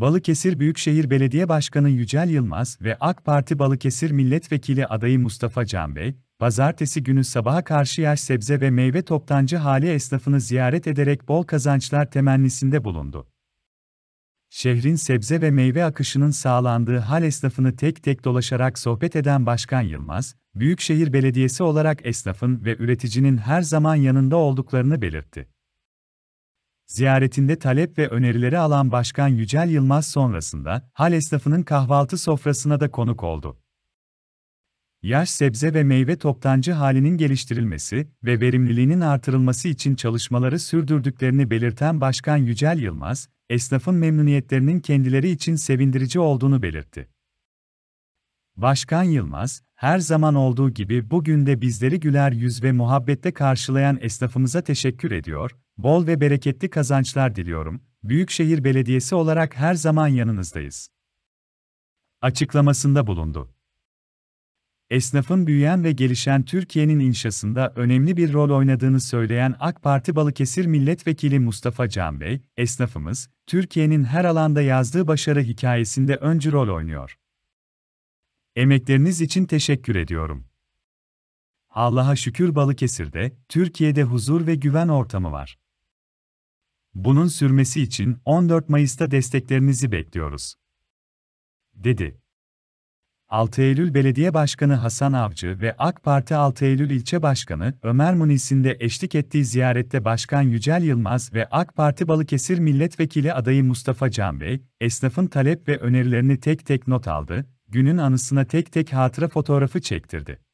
Balıkesir Büyükşehir Belediye Başkanı Yücel Yılmaz ve AK Parti Balıkesir Milletvekili adayı Mustafa Can Bey, pazartesi günü sabaha karşı yaş sebze ve meyve toptancı hali esnafını ziyaret ederek bol kazançlar temennisinde bulundu. Şehrin sebze ve meyve akışının sağlandığı hal esnafını tek tek dolaşarak sohbet eden Başkan Yılmaz, Büyükşehir Belediyesi olarak esnafın ve üreticinin her zaman yanında olduklarını belirtti. Ziyaretinde talep ve önerileri alan Başkan Yücel Yılmaz sonrasında, hal esnafının kahvaltı sofrasına da konuk oldu. Yaş sebze ve meyve toptancı halinin geliştirilmesi ve verimliliğinin artırılması için çalışmaları sürdürdüklerini belirten Başkan Yücel Yılmaz, esnafın memnuniyetlerinin kendileri için sevindirici olduğunu belirtti. Başkan Yılmaz, her zaman olduğu gibi bugün de bizleri güler yüz ve muhabbette karşılayan esnafımıza teşekkür ediyor, bol ve bereketli kazançlar diliyorum. Büyükşehir Belediyesi olarak her zaman yanınızdayız. Açıklamasında bulundu. Esnafın büyüyen ve gelişen Türkiye'nin inşasında önemli bir rol oynadığını söyleyen AK Parti Balıkesir Milletvekili Mustafa Can Bey, esnafımız, Türkiye'nin her alanda yazdığı başarı hikayesinde öncü rol oynuyor. Emekleriniz için teşekkür ediyorum. Allah'a şükür Balıkesir'de, Türkiye'de huzur ve güven ortamı var. Bunun sürmesi için 14 Mayıs'ta desteklerinizi bekliyoruz. Dedi. 6 Eylül Belediye Başkanı Hasan Avcı ve AK Parti 6 Eylül İlçe Başkanı Ömer Munis'in de eşlik ettiği ziyarette Başkan Yücel Yılmaz ve AK Parti Balıkesir Milletvekili adayı Mustafa Can Bey, esnafın talep ve önerilerini tek tek not aldı, günün anısına tek tek hatıra fotoğrafı çektirdi.